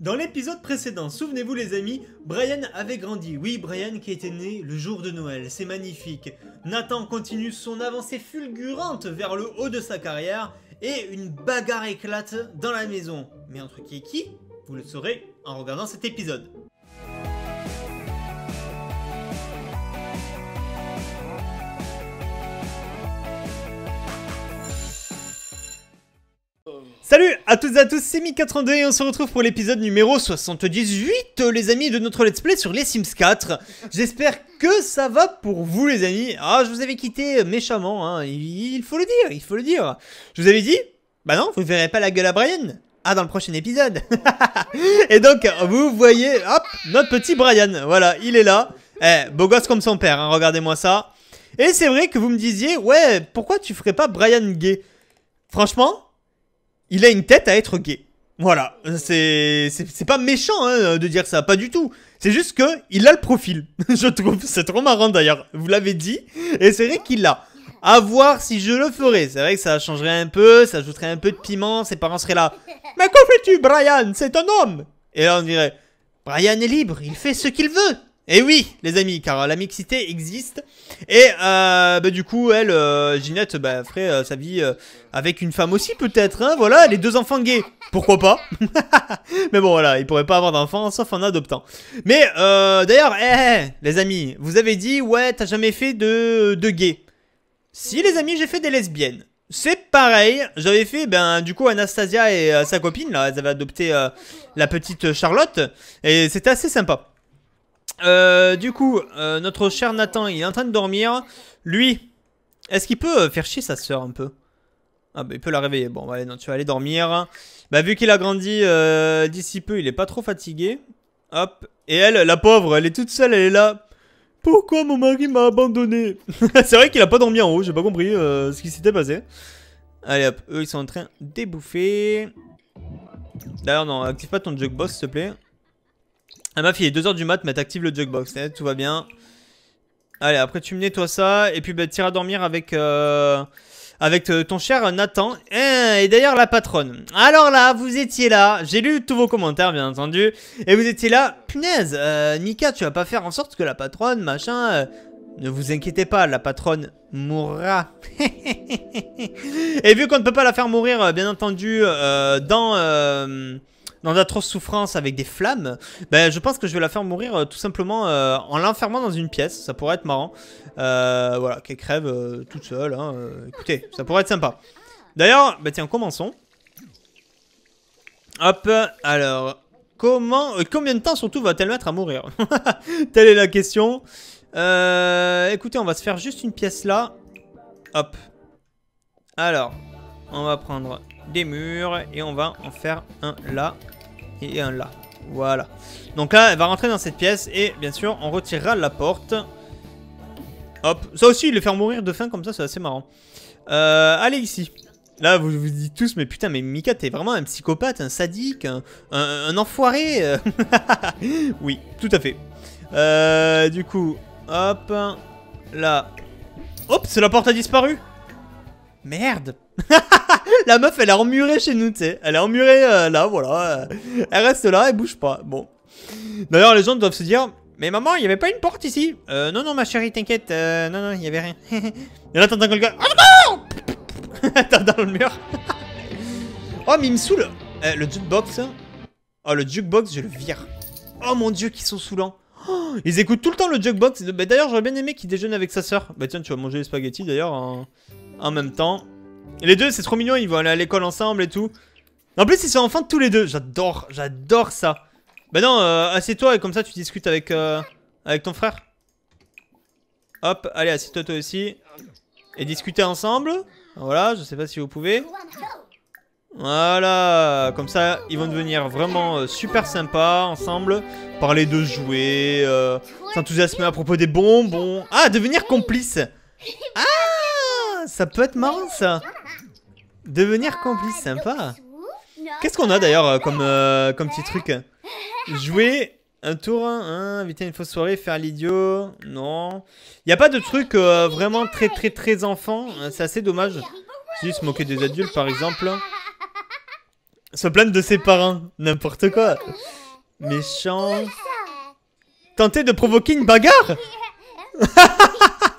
Dans l'épisode précédent, souvenez-vous les amis, Brian avait grandi. Oui, Brian qui était né le jour de Noël, c'est magnifique. Nathan continue son avancée fulgurante vers le haut de sa carrière et une bagarre éclate dans la maison. Mais entre qui et qui Vous le saurez en regardant cet épisode. Salut à toutes et à tous, c'est mi 42 et on se retrouve pour l'épisode numéro 78, les amis, de notre Let's Play sur les Sims 4. J'espère que ça va pour vous, les amis. Ah, je vous avais quitté méchamment, hein. il faut le dire, il faut le dire. Je vous avais dit, bah non, vous verrez pas la gueule à Brian. Ah, dans le prochain épisode. et donc, vous voyez, hop, notre petit Brian, voilà, il est là. Eh, beau gosse comme son père, hein, regardez-moi ça. Et c'est vrai que vous me disiez, ouais, pourquoi tu ferais pas Brian gay Franchement il a une tête à être gay. Voilà, c'est pas méchant hein, de dire ça, pas du tout. C'est juste que il a le profil, je trouve. C'est trop marrant d'ailleurs. Vous l'avez dit, et c'est vrai qu'il l'a. À voir si je le ferais. C'est vrai que ça changerait un peu, ça ajouterait un peu de piment. Ses parents seraient là. Mais qu'en fais-tu, Brian C'est un homme. Et là on dirait, Brian est libre, il fait ce qu'il veut. Et eh oui, les amis, car euh, la mixité existe. Et euh, bah, du coup, elle, euh, Ginette, bah, ferait sa vie avec une femme aussi, peut-être. Hein. voilà, les deux enfants gays. Pourquoi pas Mais bon, voilà, ils pourraient pas avoir d'enfants, sauf en adoptant. Mais d'ailleurs, eh, eh, les amis, vous avez dit, ouais, t'as jamais fait de, gays Si, les amis, j'ai fait des lesbiennes. C'est pareil, j'avais fait, ben, du coup, Anastasia et sa copine, là, elles avaient adopté la petite Charlotte, et c'était assez sympa. Euh, du coup, euh, notre cher Nathan, il est en train de dormir. Lui, est-ce qu'il peut euh, faire chier sa soeur un peu Ah bah il peut la réveiller. Bon, bah, allez, non, tu vas aller dormir. Bah vu qu'il a grandi d'ici peu, il est pas trop fatigué. Hop. Et elle, la pauvre, elle est toute seule, elle est là. Pourquoi mon mari m'a abandonné C'est vrai qu'il a pas dormi en haut, j'ai pas compris ce qui s'était passé. Allez hop, eux ils sont en train de d'ébouffer. D'ailleurs non, active pas ton Boss s'il te plaît. Ah, ma fille, il est 2h du mat, mais t'actives le jukebox. Eh, tout va bien. Allez, après, tu me nettoies ça. Et puis, bah, t'iras dormir avec. Euh, avec euh, ton cher Nathan eh, et d'ailleurs la patronne. Alors là, vous étiez là, j'ai lu tous vos commentaires bien entendu, et vous étiez là, punaise, euh, Nika, tu vas pas faire en sorte que la patronne, machin, euh, ne vous inquiétez pas, la patronne mourra. et vu qu'on ne peut pas la faire mourir, bien entendu, euh, dans dans d'atroces souffrances avec des flammes, ben, je pense que je vais la faire mourir euh, tout simplement euh, en l'enfermant dans une pièce. Ça pourrait être marrant. Euh, voilà, qu'elle crève toute seule. Hein, écoutez, ça pourrait être sympa. D'ailleurs, ben tiens, commençons. Hop, alors, comment, combien de temps surtout va-t-elle mettre à mourir Telle est la question. écoutez, on va se faire juste une pièce là. Hop. Alors, on va prendre des murs et on va en faire un là et un là. Voilà. Donc là, elle va rentrer dans cette pièce et bien sûr, on retirera la porte. Hop. Ça aussi, le faire mourir de faim comme ça, c'est assez marrant. Euh, allez ici. Là, vous vous dites tous, mais putain, mais Mika, t'es vraiment un psychopathe, un sadique, un, enfoiré. oui, tout à fait. Euh, du coup, hop, là. Hop, c'est la porte a disparu. Merde. la meuf, elle est emmurée chez nous, tu sais. Elle est emmurée euh, là, voilà. Elle reste là, elle bouge pas. Bon. D'ailleurs, les gens doivent se dire Mais maman, il y avait pas une porte ici euh, Non, non, ma chérie, t'inquiète. Euh, non, non, il y avait rien. Et là, t'entends quelqu'un. Oh non T'as dans le mur. oh, mais il me saoule. Eh, le jukebox. Hein. Oh, le jukebox, je le vire. Oh mon dieu, qu'ils sont saoulants. ils écoutent tout le temps le jukebox. D'ailleurs, j'aurais bien aimé qu'il déjeune avec sa soeur Bah tiens, tu vas manger les spaghettis d'ailleurs en... même temps les deux, c'est trop mignon, ils vont aller à l'école ensemble et tout. En plus, ils sont enfants tous les deux. J'adore, j'adore ça. Bah non, euh, assieds-toi et comme ça, tu discutes avec, euh, avec ton frère. Hop, allez, assieds-toi toi aussi. Et discutez ensemble. Voilà, je sais pas si vous pouvez. Voilà, comme ça, ils vont devenir vraiment euh, super sympas ensemble. Parler de jouer, s'enthousiasmer à propos des bonbons. Ah, devenir complice. Ah ça peut être marrant ça. Devenir complice, sympa. Qu'est-ce qu'on a d'ailleurs euh, comme, euh, comme petit truc Jouer un tour, hein, inviter une fausse soirée, faire l'idiot, non. Il n'y a pas de truc euh, vraiment très très très enfant, c'est assez dommage. Si se moquer des adultes par exemple. Se plaindre de ses parents, n'importe quoi. Méchant. Tenter de provoquer une bagarre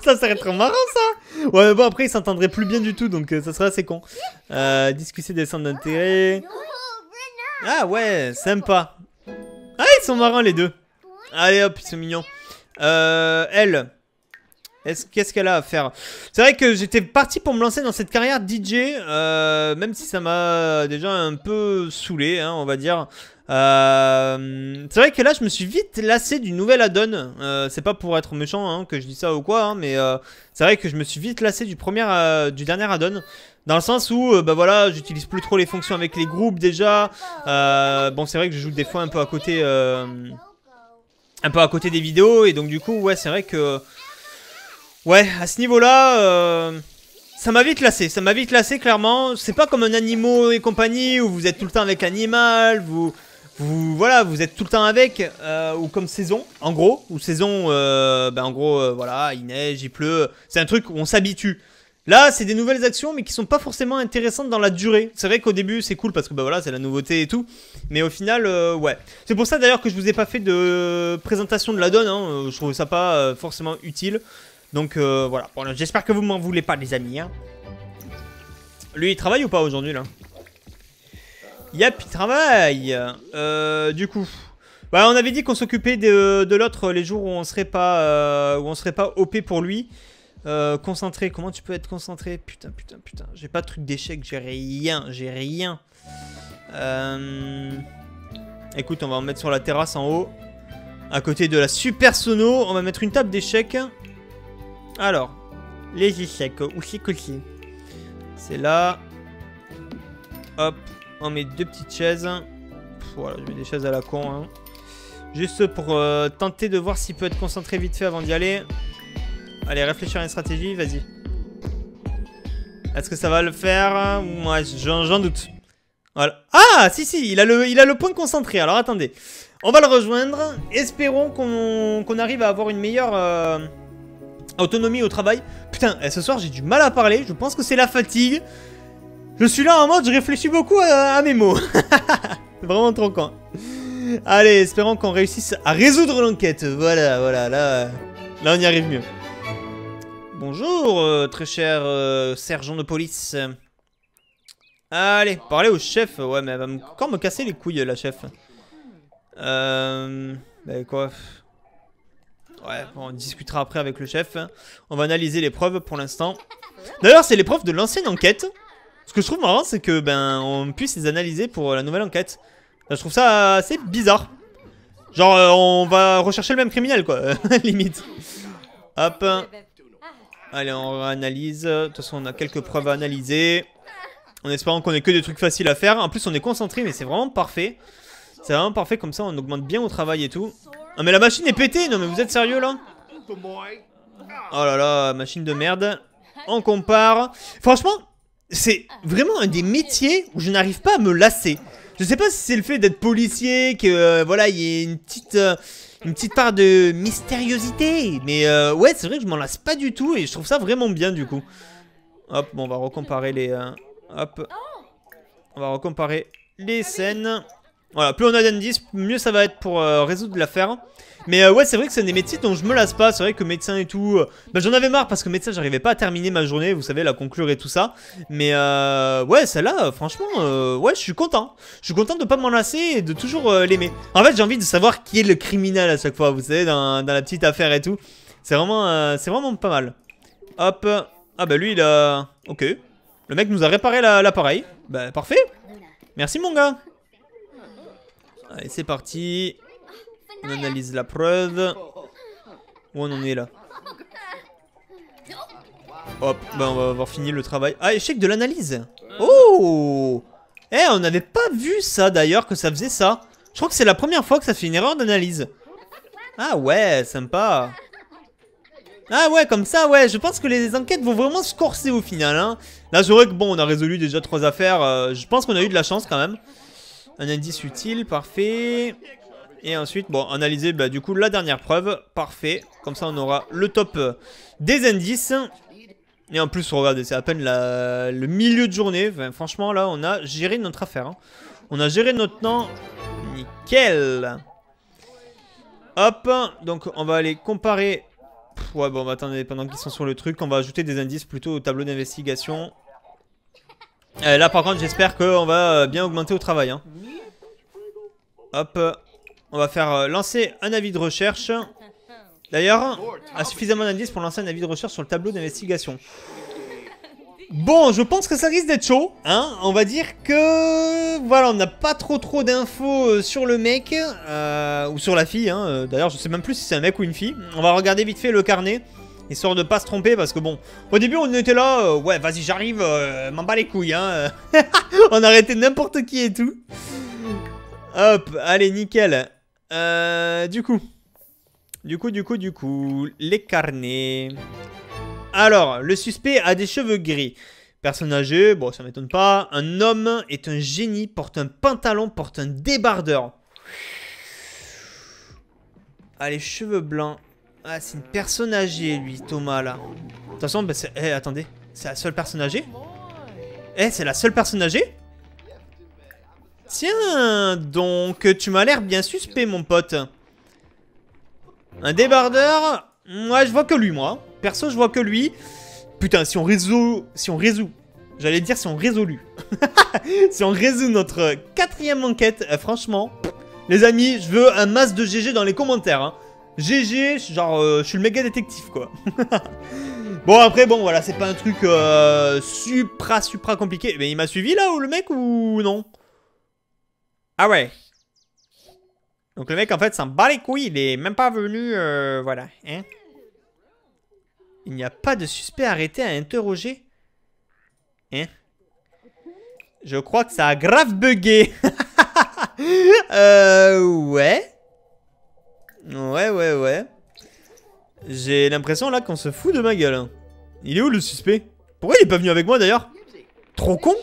ça serait trop marrant ça Ouais bon après ils s'entendraient plus bien du tout donc euh, ça serait assez con. Euh, discuter des centres d'intérêt. Ah ouais, sympa. Ah ils sont marrants les deux. Allez hop, ils sont mignons. Euh, elle. Qu'est-ce qu'elle a à faire C'est vrai que j'étais parti pour me lancer dans cette carrière DJ, euh, même si ça m'a déjà un peu saoulé, hein, on va dire. Euh, c'est vrai que là, je me suis vite lassé du nouvel add-on. Euh, c'est pas pour être méchant hein, que je dis ça ou quoi, hein, mais euh, c'est vrai que je me suis vite lassé du, premier, du dernier add-on. Dans le sens où, bah voilà, j'utilise plus trop les fonctions avec les groupes déjà. bon, c'est vrai que je joue des fois un peu à côté, un peu à côté des vidéos, et donc du coup, ouais, c'est vrai que, ouais, à ce niveau-là ça m'a vite lassé, ça m'a vite lassé clairement. C'est pas comme un animal et compagnie où vous êtes tout le temps avec l'animal, vous, vous voilà, vous êtes tout le temps avec euh, ou comme saison, en gros, ou saison, euh, ben en gros, euh, voilà, il neige, il pleut, c'est un truc où on s'habitue. Là, c'est des nouvelles actions, mais qui sont pas forcément intéressantes dans la durée. C'est vrai qu'au début, c'est cool parce que ben voilà, c'est la nouveauté et tout, mais au final, ouais. C'est pour ça d'ailleurs que je vous ai pas fait de présentation de la donne. Hein. Je trouve ça pas forcément utile. Donc voilà. j'espère que vous m'en voulez pas, les amis. Hein. Lui, il travaille ou pas aujourd'hui là Yep, il travaille euh, Du coup... Bah, on avait dit qu'on s'occupait de, l'autre les jours où on serait pas euh, où on serait pas OP pour lui. Euh, concentré, comment tu peux être concentré Putain, putain, putain. J'ai pas de truc d'échec, j'ai rien, j'ai rien. Écoute, on va en mettre sur la terrasse en haut. À côté de la super sono, on va mettre une table d'échecs. Alors, les échecs, où c'est que c'est C'est là. Hop, on met deux petites chaises. voilà, je mets des chaises à la con. Hein. Juste pour euh, tenter de voir s'il peut être concentré vite fait avant d'y aller. Allez, réfléchir à une stratégie, vas-y. Est-ce que ça va le faire Moi, j'en doute. Voilà. Ah, si, si, il a, le, il a le point concentré. Alors, attendez. On va le rejoindre. Espérons qu'on arrive à avoir une meilleure euh, autonomie au travail. Putain, eh, ce soir, j'ai du mal à parler. Je pense que c'est la fatigue. Je suis là en mode, je réfléchis beaucoup à, mes mots. Vraiment trop con. Allez, espérons qu'on réussisse à résoudre l'enquête. Voilà, voilà, là, là on y arrive mieux. Bonjour, euh, très cher euh, sergent de police. Allez, parlez au chef. Ouais, mais elle va encore quand me casser les couilles, la chef. Euh... Bah, quoi Ouais, on discutera après avec le chef. On va analyser les preuves pour l'instant. D'ailleurs, c'est les preuves de l'ancienne enquête. Ce que je trouve marrant, c'est que ben on puisse les analyser pour euh, la nouvelle enquête. je trouve ça assez bizarre. Genre, euh, on va rechercher le même criminel, quoi, limite. Hop. Allez, on analyse. De toute façon, on a quelques preuves à analyser. En espérant qu'on ait que des trucs faciles à faire. En plus, on est concentré, mais c'est vraiment parfait. C'est vraiment parfait, comme ça, on augmente bien au travail et tout. Ah mais la machine est pétée Non, mais vous êtes sérieux, là Oh là là, machine de merde. On compare. Franchement, c'est vraiment un des métiers où je n'arrive pas à me lasser. Je sais pas si c'est le fait d'être policier, que euh, voilà, il y a une petite, euh, une petite part de mystériosité. Mais euh, ouais, c'est vrai que je m'en lasse pas du tout et je trouve ça vraiment bien du coup. Hop, on va recomparer les... hop. On va recomparer les scènes. Voilà, plus on a d'indices, mieux ça va être pour euh, résoudre l'affaire. Mais euh, ouais, c'est vrai que c'est des métiers dont je me lasse pas. C'est vrai que médecin et tout, euh, bah, j'en avais marre parce que médecin, j'arrivais pas à terminer ma journée, vous savez, la conclure et tout ça. Mais ouais, celle-là, franchement, ouais, je suis content. Je suis content de pas m'en lasser et de toujours l'aimer. En fait, j'ai envie de savoir qui est le criminel à chaque fois, vous savez, dans, la petite affaire et tout. C'est vraiment, c'est vraiment pas mal. Hop. Ah bah lui, il a... Ok. Le mec nous a réparé l'appareil. bah parfait. Merci mon gars. Allez, c'est parti. On analyse la preuve. Où on en est là Hop, ben on va avoir fini le travail. Ah, échec de l'analyse Oh Eh, on n'avait pas vu ça d'ailleurs, que ça faisait ça. Je crois que c'est la première fois que ça fait une erreur d'analyse. Ah ouais, sympa. Ah ouais, comme ça, ouais, je pense que les enquêtes vont vraiment se corser au final. Hein. Là, j'aurais que, bon, on a résolu déjà trois affaires. Euh, je pense qu'on a eu de la chance quand même. Un indice utile, parfait. Et ensuite, bon, analyser bah, du coup la dernière preuve. Parfait. Comme ça, on aura le top des indices. Et en plus, regardez, c'est à peine le milieu de journée. franchement, là, on a géré notre affaire. Hein. On a géré notre temps. Nickel. Hop. Donc, on va aller comparer. ouais, bon, va bah, attendez, pendant qu'ils sont sur le truc, on va ajouter des indices plutôt au tableau d'investigation. Euh, là par contre j'espère qu'on va euh, bien augmenter au travail. Hein. Hop, on va faire euh, lancer un avis de recherche. D'ailleurs, a suffisamment d'indices pour lancer un avis de recherche sur le tableau d'investigation. Bon, je pense que ça risque d'être chaud, hein. On va dire que... Voilà, on n'a pas trop trop d'infos sur le mec, ou sur la fille, hein. D'ailleurs, je sais même plus si c'est un mec ou une fille. On va regarder vite fait le carnet. Histoire de pas se tromper parce que bon, au début on était là, euh, ouais vas-y j'arrive, euh, m'en bats les couilles hein. on arrêtait n'importe qui et tout. Hop, allez nickel. Euh, du coup, du coup, du coup, du coup, les carnets. Alors, le suspect a des cheveux gris. Personne âgée, bon ça m'étonne pas. Un homme est un génie, porte un pantalon, porte un débardeur. Allez, cheveux blancs. Ah, c'est une personne âgée, lui, Thomas, là. De toute façon, bah, c'est... Eh, attendez. C'est la seule personne âgée Eh, c'est la seule personne âgée Tiens, donc, tu m'as l'air bien suspect, mon pote. Un débardeur Ouais, je vois que lui, moi. Perso, je vois que lui. Putain, si on résout... Si on résout... J'allais dire si on résout si on résout notre quatrième enquête, euh, franchement... Les amis, je veux un masque de GG dans les commentaires. Hein. GG, genre, euh, je suis le méga détective, quoi. bon, après, bon, voilà, c'est pas un truc euh, supra, supra compliqué. Mais il m'a suivi, là, ou le mec, ou non Ah ouais. Donc le mec, en fait, s'en bat les couilles. Il est même pas venu, euh, voilà. Hein il n'y a pas de suspect arrêté à interroger Hein Je crois que ça a grave bugué. euh, ouais. Ouais, ouais, ouais. J'ai l'impression là qu'on se fout de ma gueule. Hein. Il est où le suspect Pourquoi il est pas venu avec moi d'ailleurs Trop con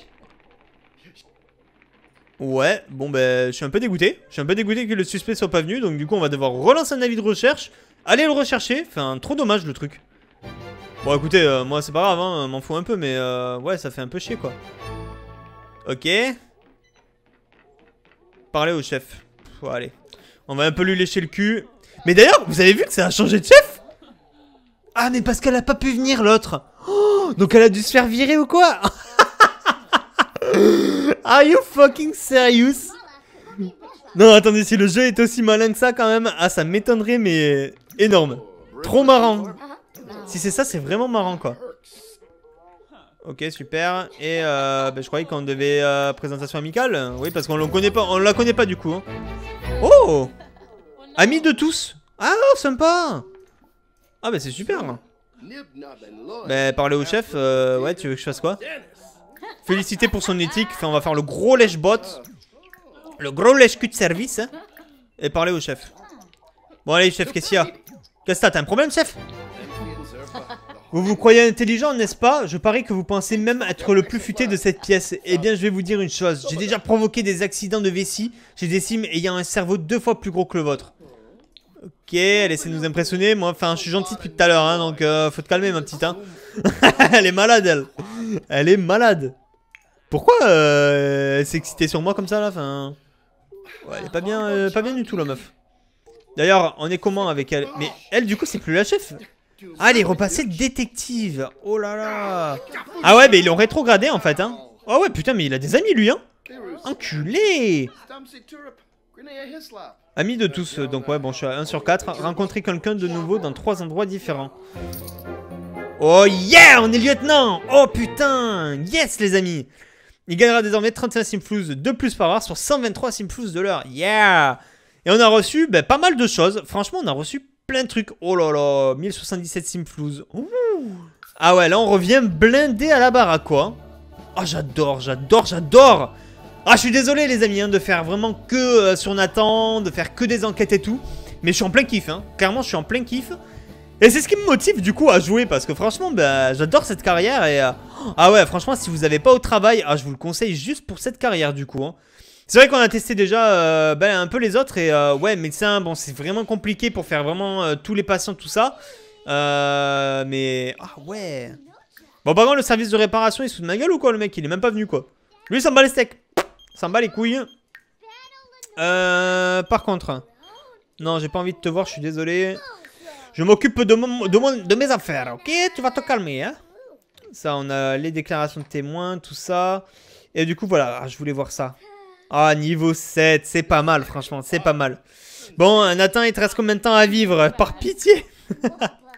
Ouais, bon ben je suis un peu dégoûté. Je suis un peu dégoûté que le suspect soit pas venu, donc du coup on va devoir relancer un avis de recherche, Allez le rechercher. Enfin, trop dommage le truc. Bon écoutez, euh, moi c'est pas grave, hein, m'en fous un peu, mais euh, ouais ça fait un peu chier quoi. Ok. Parler au chef. allez. On va un peu lui lécher le cul. Mais d'ailleurs, vous avez vu que ça a changé de chef Ah, mais parce qu'elle a pas pu venir, l'autre oh, Donc elle a dû se faire virer ou quoi Are you fucking serious Non, attendez, si le jeu est aussi malin que ça, quand même, ah, ça m'étonnerait, mais énorme. Trop marrant. Si c'est ça, c'est vraiment marrant, quoi. Ok, super. Et euh, ben, je croyais qu'on devait euh, présentation amicale. Oui, parce qu'on la connaît pas, la connaît pas du coup. Hein. Ami oh, Amis de tous Ah, sympa Ah, bah c'est super Bah, parler au chef, euh, ouais, tu veux que je fasse quoi Félicité pour son éthique, on va faire le gros lèche-bot. Le gros lèche-cul de service. Hein. et parler au chef. Bon, allez, chef, qu'est-ce qu'il y a Qu'est-ce que t'as T'as un problème, chef vous vous croyez intelligent, n'est-ce pas Je parie que vous pensez même être le plus futé de cette pièce. Eh bien, je vais vous dire une chose. J'ai déjà provoqué des accidents de vessie J'ai des sims ayant un cerveau deux fois plus gros que le vôtre. Ok, elle essaie de nous impressionner. Moi, enfin, je suis gentil depuis tout à l'heure, hein, donc euh, faut te calmer, ma petite. Hein. elle est malade, elle. Elle est malade. Pourquoi euh, elle s'est excitée sur moi comme ça, là enfin, ouais, Elle est pas bien, euh, pas bien du tout, la meuf. D'ailleurs, on est comment avec elle Mais elle, du coup, c'est plus la chef. Allez, ah, repassez détective. Oh là là. Ah ouais, mais ils l'ont rétrogradé en fait. Hein. oh ouais, putain, mais il a des amis lui. Hein. Enculé. Amis de tous, donc ouais, bon, je suis à 1 sur 4. Rencontrer quelqu'un de nouveau dans 3 endroits différents. Oh yeah, on est lieutenant Oh putain Yes, les amis Il gagnera désormais 35 simflouz de plus par heure sur 123 simflouz de l'heure. Yeah Et on a reçu ben, pas mal de choses. Franchement, on a reçu plein de trucs. Oh là là, 1077 Simflouz. Ah ouais, là on revient blindé à la barre à quoi. Ah j'adore, j'adore, j'adore Ah je suis désolé les amis hein, de faire vraiment que euh, sur Nathan, de faire que des enquêtes et tout. Mais je suis en plein kiff, hein. clairement je suis en plein kiff. Et c'est ce qui me motive du coup à jouer parce que franchement bah, j'adore cette carrière et... Euh, ah ouais franchement si vous n'avez pas au travail, ah, je vous le conseille juste pour cette carrière du coup. Hein. C'est vrai qu'on a testé déjà euh, ben, un peu les autres et euh, ouais, médecin, bon, c'est vraiment compliqué pour faire vraiment euh, tous les patients, tout ça. mais... Ah ouais Bon, par contre, le service de réparation, il se fout de ma gueule ou quoi, le mec Il est même pas venu, quoi. Lui, s'en bat les steaks. S'en bat les couilles. par contre... Non, j'ai pas envie de te voir, je suis désolé. Je m'occupe de, de, mes affaires, ok Tu vas te calmer, hein Ça, on a les déclarations de témoins, tout ça. Et du coup, voilà, je voulais voir ça. Ah, niveau 7, c'est pas mal, franchement, c'est pas mal. Bon, Nathan, il te reste combien de temps à vivre Par pitié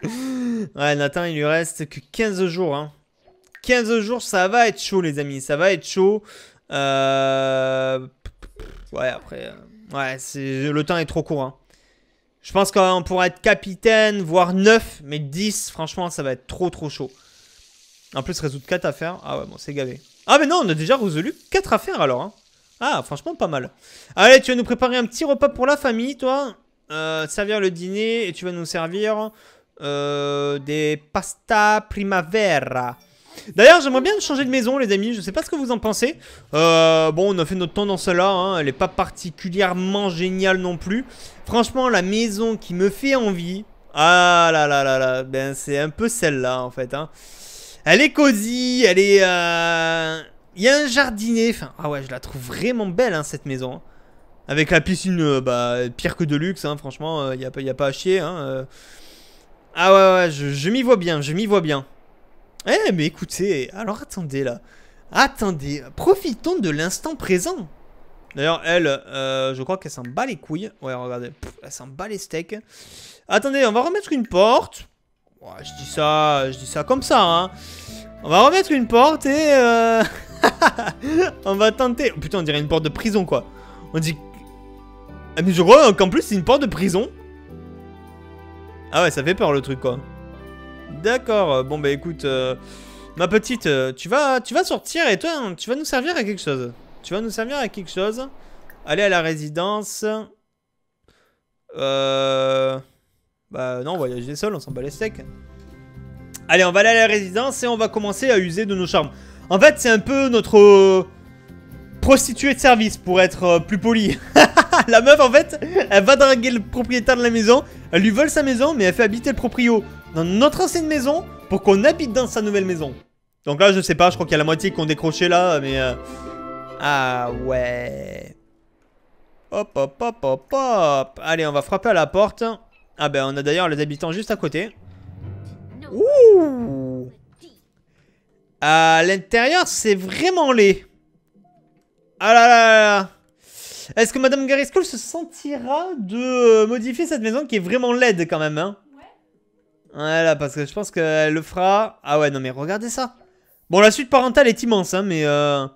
Ouais, Nathan, il lui reste que 15 jours. Hein. 15 jours, ça va être chaud, les amis. Ça va être chaud. Euh, ouais, après... Euh, ouais, le temps est trop court. Hein. Je pense qu'on pourra être capitaine, voire 9, mais 10, franchement, ça va être trop, trop chaud. En plus, résoudre 4 affaires Ah ouais, bon, c'est gavé. Ah mais non, on a déjà résolu 4 affaires alors. Hein. Ah, franchement, pas mal. Allez, tu vas nous préparer un petit repas pour la famille, toi. Euh, servir le dîner et tu vas nous servir euh, des pasta primavera. D'ailleurs, j'aimerais bien changer de maison, les amis. Je sais pas ce que vous en pensez. Euh, bon, on a fait notre temps dans cela. Hein. Elle est pas particulièrement géniale non plus. Franchement, la maison qui me fait envie. Ah là là là là. Ben, c'est un peu celle-là, en fait. Hein. Elle est cosy. Elle est. Il y a un jardinier. Enfin, ah ouais, je la trouve vraiment belle, hein, cette maison. Hein. Avec la piscine, euh, bah, pire que de luxe, hein, franchement, il euh, n'y a, a, pas à chier. Euh. ah ouais, ouais, je, m'y vois bien, je m'y vois bien. Eh, mais écoutez, alors attendez là. Attendez, profitons de l'instant présent. D'ailleurs, elle, je crois qu'elle s'en bat les couilles. Ouais, regardez, elle s'en bat les steaks. Attendez, on va remettre une porte. je dis ça, je dis ça comme ça. Hein. On va remettre une porte et... on va tenter. Putain, on dirait une porte de prison, quoi. On dit... Ah, mais je crois qu'en plus, c'est une porte de prison. Ah ouais, ça fait peur, le truc, quoi. D'accord. Euh, bon, bah, écoute... Euh, ma petite, euh, tu vas, tu vas sortir et toi, tu vas nous servir à quelque chose. Tu vas nous servir à quelque chose. Aller à la résidence. Euh... Bah non, des sols, on s'en bat les steaks. Allez, on va aller à la résidence et on va commencer à user de nos charmes. En fait, c'est un peu notre euh, prostituée de service, pour être euh, plus poli. la meuf, en fait, elle va draguer le propriétaire de la maison, elle lui vole sa maison, mais elle fait habiter le proprio dans notre ancienne maison pour qu'on habite dans sa nouvelle maison. Donc là, je sais pas, je crois qu'il y a la moitié qui ont décroché là, mais... Euh, ah ouais... Hop, hop, hop, hop, hop Allez, on va frapper à la porte. Ah ben, on a d'ailleurs les habitants juste à côté. Ouh à l'intérieur, c'est vraiment laid. Ah là là là Est-ce que Madame Cool se sentira de euh, modifier cette maison qui est vraiment laide quand même hein Ouais. Ouais parce que je pense qu'elle le fera... Ah ouais, non mais regardez ça. Bon, la suite parentale est immense, hein, mais... Euh...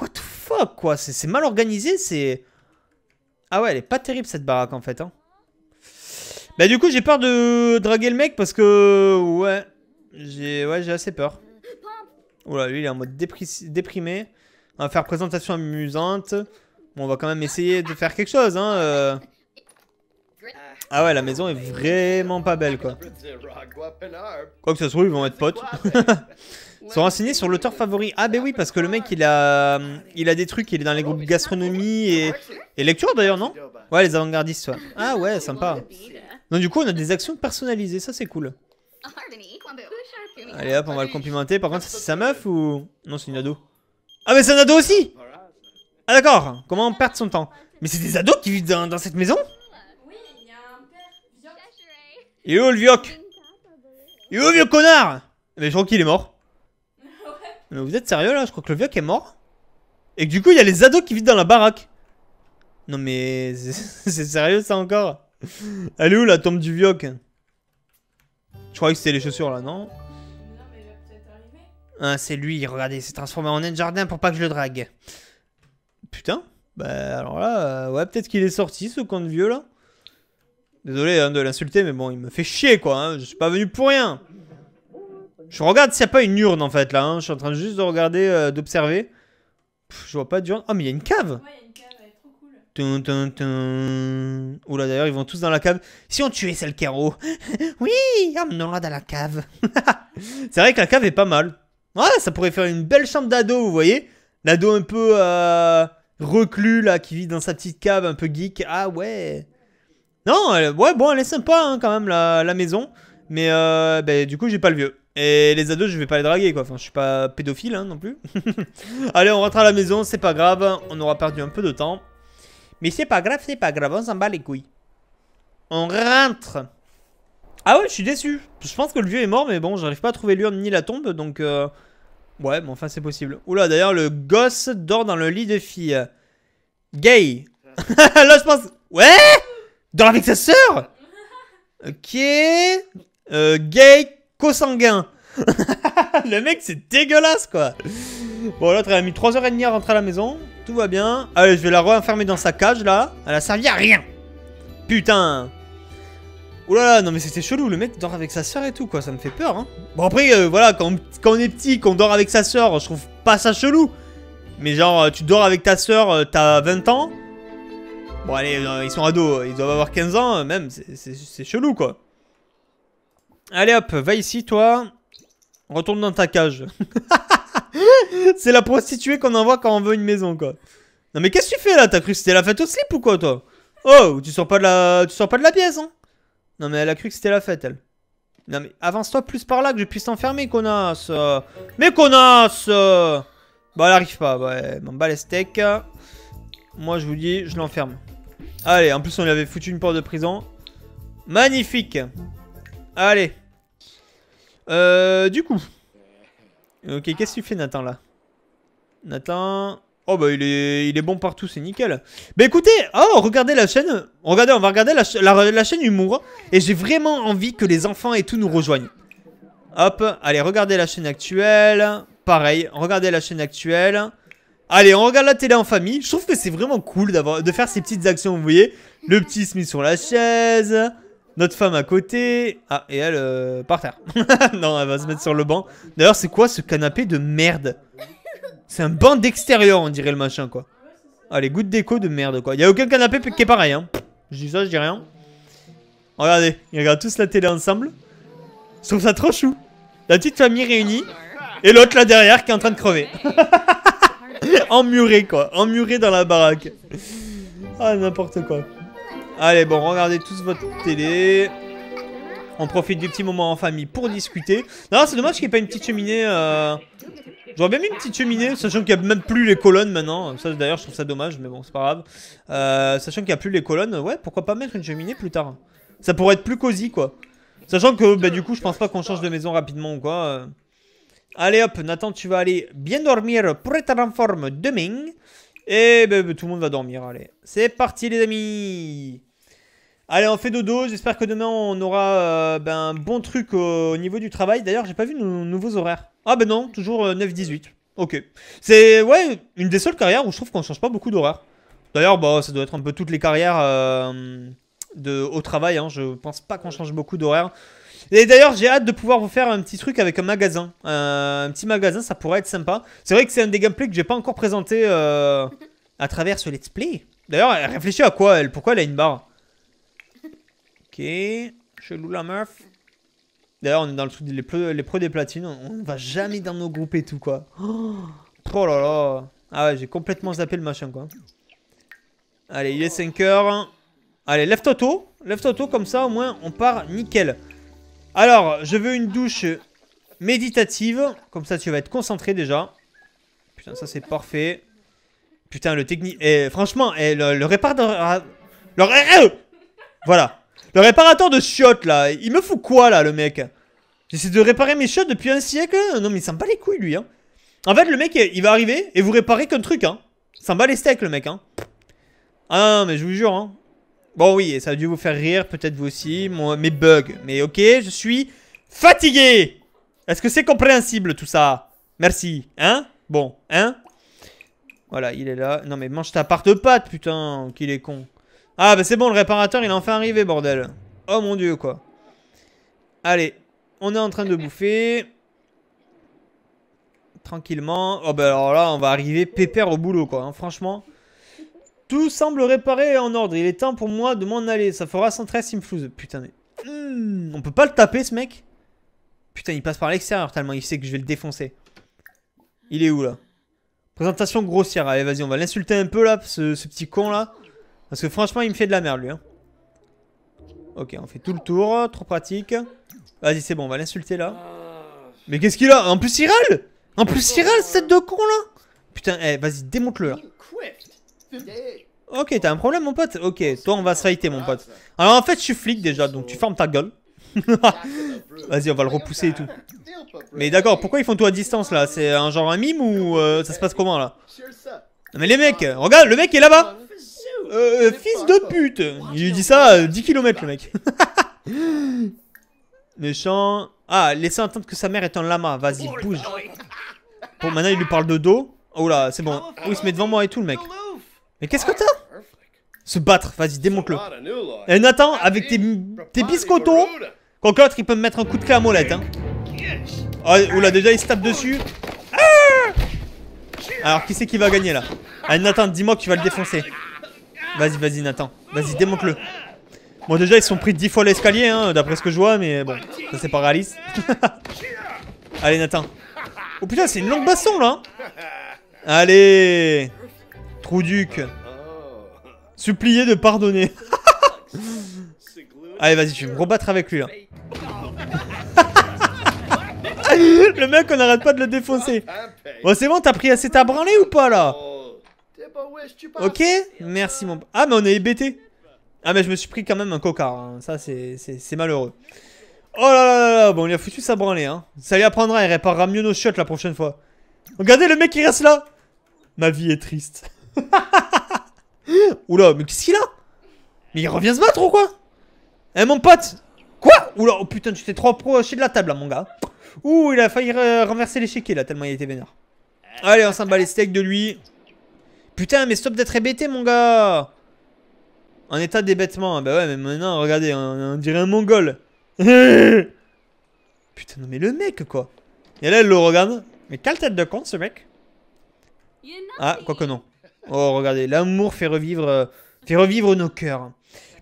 What the fuck, quoi C'est mal organisé, c'est... Ah ouais, elle est pas terrible cette baraque en fait. Hein. Bah du coup, j'ai peur de draguer le mec parce que... Ouais, j'ai ouais, assez peur. Oula, lui, il est en mode déprimé. On va faire présentation amusante. Bon, on va quand même essayer de faire quelque chose, hein, euh. Ah ouais, la maison est vraiment pas belle, quoi. Quoi que ce soit, ils vont être potes. sont renseignés sur l'auteur favori. Ah ben oui, parce que le mec, il a, euh, il a des trucs, il est dans les groupes gastronomie et, et lecture d'ailleurs, non Ouais, les avant-gardistes, Ah ouais, sympa. Donc du coup, on a des actions personnalisées, ça c'est cool. Allez hop, on va le complimenter. Par contre, ah, c'est sa meuf ou... Non, c'est une oh. ado. Ah mais c'est un ado aussi Ah d'accord, comment on perd son temps Mais c'est des ados qui vivent dans, cette maison Oui, il Et où le vieux Et où le vieux connard Mais je crois qu'il est mort. Mais vous êtes sérieux là Je crois que le vieux est mort. Et que du coup, il y a les ados qui vivent dans la baraque. Non mais... C'est sérieux ça encore Elle est où la tombe du vieux Je croyais que c'était les chaussures là, non Hein, c'est lui, regardez, il s'est transformé en un jardin pour pas que je le drague. Putain. Bah alors là, euh, ouais, peut-être qu'il est sorti ce con de vieux là. Désolé hein, de l'insulter, mais bon, il me fait chier quoi. Hein. je suis pas venu pour rien. Je regarde s'il n'y a pas une urne en fait là. je suis en train juste de regarder, euh, d'observer. Je vois pas d'urne. oh, mais il y a une cave. Ouais, y a une cave, elle est trop cool. Oula, d'ailleurs, ils vont tous dans la cave. Si on tuait celle Kero. oui, on la dans la cave. C'est vrai que la cave est pas mal. Ouais, ça pourrait faire une belle chambre d'ado, vous voyez L'ado un peu euh, reclus, là, qui vit dans sa petite cave, un peu geek. Ah ouais Non, ouais, bon, elle est sympa, hein, quand même, la, maison. Mais euh, bah, du coup, j'ai pas le vieux. Et les ados, je vais pas les draguer, quoi. Enfin, je suis pas pédophile, hein, non plus. Allez, on rentre à la maison, c'est pas grave. On aura perdu un peu de temps. Mais c'est pas grave, c'est pas grave, on s'en bat les couilles. On rentre ah ouais, je suis déçu. Je pense que le vieux est mort, mais bon, j'arrive pas à trouver l'urne ni la tombe, donc... Euh, ouais, mais enfin, c'est possible. Oula, d'ailleurs, le gosse dort dans le lit de fille. Gay. Là, je pense... Ouais Dort avec sa sœur Ok. Euh, gay cosanguin. le mec, c'est dégueulasse, quoi. Bon, l'autre, elle a mis 3h30 à rentrer à la maison. Tout va bien. Allez, je vais la renfermer dans sa cage, là. Elle a servi à rien. Putain Oulala, non mais c'était chelou, le mec dort avec sa soeur et tout, quoi, ça me fait peur, hein. Bon après, euh, voilà, quand, quand, on est petit, qu'on dort avec sa soeur, je trouve pas ça chelou. Mais genre, euh, tu dors avec ta soeur, euh, t'as 20 ans. Bon allez, ils sont ados, ils doivent avoir 15 ans, même, c'est chelou, quoi. Allez hop, va ici, toi. Retourne dans ta cage. c'est la prostituée qu'on envoie quand on veut une maison, quoi. Non mais qu'est-ce que tu fais là T'as cru que c'était la fête au slip ou quoi, toi Oh, tu sors pas de la, tu sors pas de la pièce, hein non mais elle a cru que c'était la fête, elle. Non mais avance-toi plus par là que je puisse t'enfermer, connasse Mais connasse Bah elle arrive pas, bah elle m'en bat les steaks. Moi je vous dis, je l'enferme. Allez, en plus on lui avait foutu une porte de prison. Magnifique Allez euh, Du coup... Ok, qu'est-ce que tu fais Nathan là Nathan... Oh bah il est, bon partout, c'est nickel. Bah écoutez, oh regardez la chaîne, regardez on va regarder la, la, chaîne humour et j'ai vraiment envie que les enfants et tout nous rejoignent. Hop, allez regardez la chaîne actuelle, pareil, regardez la chaîne actuelle. Allez, on regarde la télé en famille. Je trouve que c'est vraiment cool de faire ces petites actions, vous voyez. Le petit Smith sur la chaise, notre femme à côté. Ah, et elle, euh, par terre. non, elle va se mettre sur le banc. D'ailleurs, c'est quoi ce canapé de merde c'est un banc d'extérieur, on dirait le machin, quoi. Ah, les gouttes déco de merde, quoi. Il a aucun canapé qui est pareil, hein. Je dis ça, je dis rien. Regardez, ils regardent tous la télé ensemble. Je trouve ça trop chou. La petite famille réunie. Et l'autre là derrière qui est en train de crever. Emmuré, quoi. Emmuré dans la baraque. Ah, n'importe quoi. Allez, bon, regardez tous votre télé. On profite du petit moment en famille pour discuter. Non, c'est dommage qu'il n'y ait pas une petite cheminée. Euh, J'aurais bien mis une petite cheminée, sachant qu'il n'y a même plus les colonnes maintenant. Ça, d'ailleurs, je trouve ça dommage, mais bon, c'est pas grave. Euh, sachant qu'il n'y a plus les colonnes, ouais, pourquoi pas mettre une cheminée plus tard Ça pourrait être plus cosy, quoi. Sachant que, bah, du coup, je pense pas qu'on change de maison rapidement ou quoi. Euh. Allez, hop, Nathan, tu vas aller bien dormir pour être en forme demain. Et bah, bah, tout le monde va dormir, allez. C'est parti, les amis Allez, on fait dodo. J'espère que demain on aura euh, ben, un bon truc au niveau du travail. D'ailleurs, j'ai pas vu nos nouveaux horaires. Ah ben non, toujours 9-18. Euh, ok. C'est ouais une des seules carrières où je trouve qu'on change pas beaucoup d'horaires. D'ailleurs, bah ça doit être un peu toutes les carrières euh, de au travail. Hein. Je pense pas qu'on change beaucoup d'horaires. Et d'ailleurs, j'ai hâte de pouvoir vous faire un petit truc avec un magasin. un petit magasin, ça pourrait être sympa. C'est vrai que c'est un des gameplays que j'ai pas encore présenté à travers ce let's play. D'ailleurs, réfléchis à quoi elle Pourquoi elle a une barre Ok. Chelou la meuf. D'ailleurs, on est dans le truc des les pros des platines. On, ne va jamais dans nos groupes et tout, quoi. Oh, là là. Ah ouais, j'ai complètement zappé le machin, quoi. Allez, il est 5 heures. Allez, lève-toi Lève-toi comme ça, au moins, on part nickel. Alors, je veux une douche méditative. Comme ça, tu vas être concentré, déjà. Putain, ça, c'est parfait. Putain, le technique... Eh, franchement, eh, le, le réparateur... Ah, le... Eh, voilà. Le réparateur de chiottes, là, il me fout quoi, là, le mec J'essaie de réparer mes chiottes depuis un siècle Non, mais il s'en bat les couilles, lui, hein. En fait, le mec, il va arriver et vous réparer qu'un truc, hein. S'en bat les steaks, le mec, hein. Ah, mais je vous jure, hein. Bon, oui, ça a dû vous faire rire, peut-être vous aussi, moi mes bugs. Mais ok, je suis fatigué Est-ce que c'est compréhensible, tout ça Merci, hein Bon, hein Voilà, il est là. Non, mais mange ta part de pâte, putain, qu'il est con. Ah bah c'est bon, le réparateur il est enfin arrivé, bordel. Oh mon dieu, quoi. Allez, on est en train de bouffer. Tranquillement. Oh bah alors là, on va arriver pépère au boulot, quoi. Hein, franchement. Tout semble réparé et en ordre. Il est temps pour moi de m'en aller. Ça fera 113 simflouze Putain, mais... Hmm, on peut pas le taper, ce mec Putain, il passe par l'extérieur tellement il sait que je vais le défoncer. Il est où, là Présentation grossière. Allez, vas-y, on va l'insulter un peu, là, ce petit con, là. Parce que franchement, il me fait de la merde, lui. Hein. Ok, on fait tout le tour. Trop pratique. Vas-y, c'est bon, on va l'insulter, là. Mais qu'est-ce qu'il a En plus, il râle En plus, il râle, cette de con, là Putain, eh, vas-y, démonte-le, là. Ok, t'as un problème, mon pote Ok, toi, on va se fighter, mon pote. Alors, en fait, je suis flic, déjà, donc tu fermes ta gueule. Vas-y, on va le repousser et tout. Mais d'accord, pourquoi ils font tout à distance là C'est un genre un mime ou euh, ça se passe comment là Mais les mecs, regarde, le mec est là-bas euh, fils de pute Il lui dit ça 10 km le mec. Méchant. Ah, laissez entendre que sa mère est un lama. Vas-y, bouge. Bon, maintenant il lui parle de dos. Oh là, c'est bon. Oh, il se met devant moi et tout le mec. Mais qu'est-ce que t'as Se battre, vas-y, démonte-le. Et eh, Nathan, avec tes, tes biscottos, quelqu'un il peut me mettre un coup de clé à molette. Hein. Oh, ah, là, déjà il se tape dessus. Ah Alors qui c'est qui va gagner là Allez ah, Nathan, dis-moi que tu vas le défoncer. Vas-y, vas-y, Nathan. Vas-y, démonte-le. Bon, déjà, ils sont pris dix fois l'escalier, hein, d'après ce que je vois, mais bon, ça c'est pas réaliste. Allez, Nathan. Oh putain, c'est une longue basson là. Hein. Allez. Trouduc. Supplié de pardonner. Allez, vas-y, tu vas me rebattre avec lui, là. le mec, on n'arrête pas de le défoncer. Bon, c'est bon, t'as pris assez ta branlée ou pas, là Ok Merci mon... Ah mais on est hébété Ah mais je me suis pris quand même un cocard. Hein. Ça c'est malheureux. Oh là là là là Bon il a foutu sa branlée. Hein. Ça lui apprendra. Il réparera mieux nos shots la prochaine fois. Regardez le mec qui reste là Ma vie est triste. Oula mais qu'est-ce qu'il a Mais il revient se battre ou quoi Eh mon pote Quoi Oula Oh putain tu t'es trop proche de la table là mon gars. Ouh il a failli renverser l'échiquier là tellement il était vénère. Allez on s'en bat les steaks de lui. Putain, mais stop d'être hébété, mon gars En état d'hébétement. Hein. Bah ouais, mais maintenant, regardez, on, dirait un mongol. Putain, non mais le mec, quoi. Et là, elle le regarde. Mais quelle tête de con, ce mec Ah, que non. Oh, regardez, l'amour fait revivre, euh, fait revivre nos cœurs.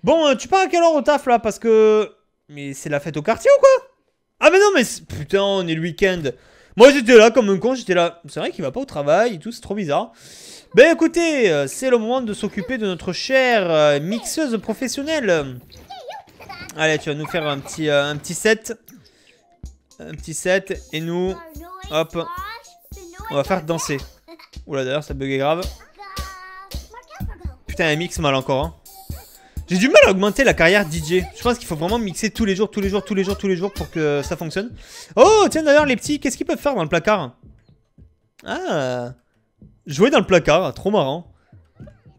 Bon, euh, tu pars à quelle heure au taf, là Parce que... Mais c'est la fête au quartier ou quoi Ah mais non, mais... Putain, on est le week-end. Moi, j'étais là comme un con, j'étais là. C'est vrai qu'il va pas au travail et tout, c'est trop bizarre. Ben écoutez, euh, c'est le moment de s'occuper de notre chère euh, mixeuse professionnelle. Allez, tu vas nous faire un petit, euh, un petit set. Un petit set. Et nous, hop, on va faire danser. Oula, d'ailleurs, ça buguait grave. Putain, un mix mal encore. Hein. J'ai du mal à augmenter la carrière DJ. Je pense qu'il faut vraiment mixer tous les jours, tous les jours, tous les jours, tous les jours pour que ça fonctionne. Oh, tiens d'ailleurs les petits, qu'est-ce qu'ils peuvent faire dans le placard Ah Jouer dans le placard, trop marrant.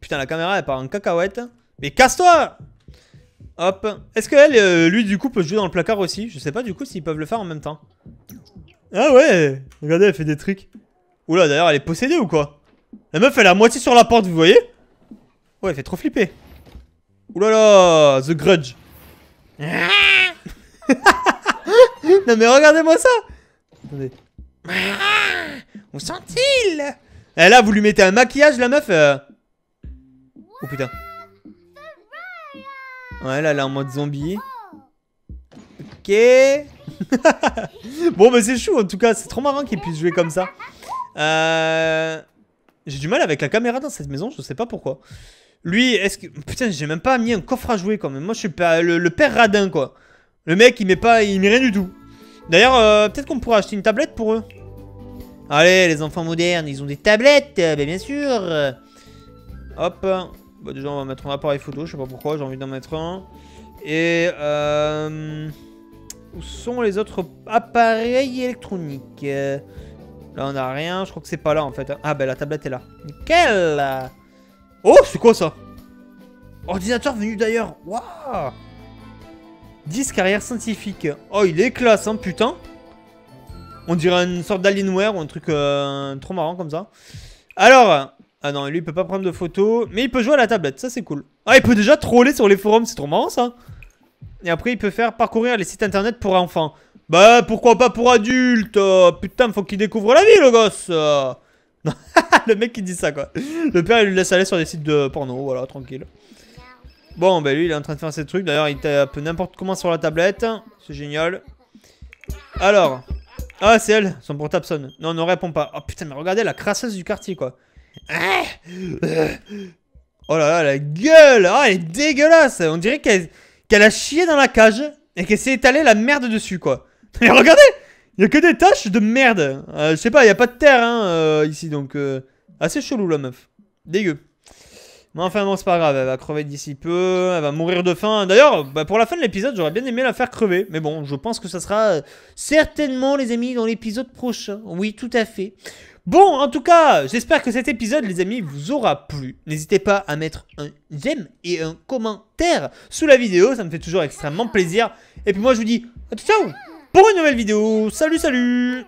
Putain, la caméra, elle part en cacahuète. Mais casse-toi Hop. Est-ce que euh, lui, du coup, peut jouer dans le placard aussi Je sais pas, du coup, s'ils peuvent le faire en même temps. Ah ouais Regardez, elle fait des trucs. Oula, d'ailleurs, elle est possédée ou quoi La meuf, elle est à moitié sur la porte, vous voyez Ouais, elle fait trop flipper. Oula The Grudge. non mais regardez-moi ça Attendez. Où sent-il elle eh, là, vous lui mettez un maquillage, la meuf euh. Oh putain. Ouais, là, elle est en mode zombie. Ok. bon, mais bah, c'est chou, en tout cas. C'est trop marrant qu'il puisse jouer comme ça. Euh... J'ai du mal avec la caméra dans cette maison, je sais pas pourquoi. Lui, est-ce que... Putain, j'ai même pas mis un coffre à jouer, quand même. Moi, je suis pas... le, père radin, quoi. Le mec, il met pas... Il met rien du tout. D'ailleurs, euh, peut-être qu'on pourrait acheter une tablette pour eux. Allez, les enfants modernes, ils ont des tablettes, euh, ben bien sûr. Hop. Bah, déjà, on va mettre un appareil photo, je sais pas pourquoi, j'ai envie d'en mettre un. Et... Euh, où sont les autres appareils électroniques euh, Là, on a rien, je crois que c'est pas là, en fait. Ah, ben la tablette est là. Nickel Oh, c'est quoi, ça Ordinateur venu d'ailleurs Waouh Disque arrière scientifique. Oh, il est classe, hein, putain on dirait une sorte d'Alienware ou un truc euh, trop marrant comme ça. Alors, ah non, lui il peut pas prendre de photos, mais il peut jouer à la tablette, ça c'est cool. Ah, il peut déjà troller sur les forums, c'est trop marrant ça. Et après, il peut faire parcourir les sites internet pour enfants. Bah, pourquoi pas pour adultes euh, Putain, faut qu'il découvre la vie, le gosse euh. Le mec qui dit ça, quoi. Le père, il le laisse aller sur des sites de porno, voilà, tranquille. Bon, bah lui, il est en train de faire ses trucs. D'ailleurs, il tape n'importe comment sur la tablette. C'est génial. Alors, ah, c'est elle, son portable sonne. Non, ne répond pas. Oh putain, mais regardez la crasseuse du quartier, quoi. Ah oh là là, la gueule oh, elle est dégueulasse On dirait qu'elle a chié dans la cage et qu'elle s'est étalée la merde dessus, quoi. Mais regardez Il y a que des taches de merde euh, Je sais pas, il y a pas de terre, hein, euh, ici, donc... Euh, assez chelou, la meuf. Dégueu. Mais enfin bon, c'est pas grave, elle va crever d'ici peu, elle va mourir de faim. D'ailleurs, bah, pour la fin de l'épisode, j'aurais bien aimé la faire crever. Mais bon, je pense que ça sera euh, certainement, les amis, dans l'épisode prochain. Oui, tout à fait. Bon, en tout cas, j'espère que cet épisode, les amis, vous aura plu. N'hésitez pas à mettre un j'aime et un commentaire sous la vidéo, ça me fait toujours extrêmement plaisir. Et puis moi, je vous dis à tout ciao pour une nouvelle vidéo. Salut, salut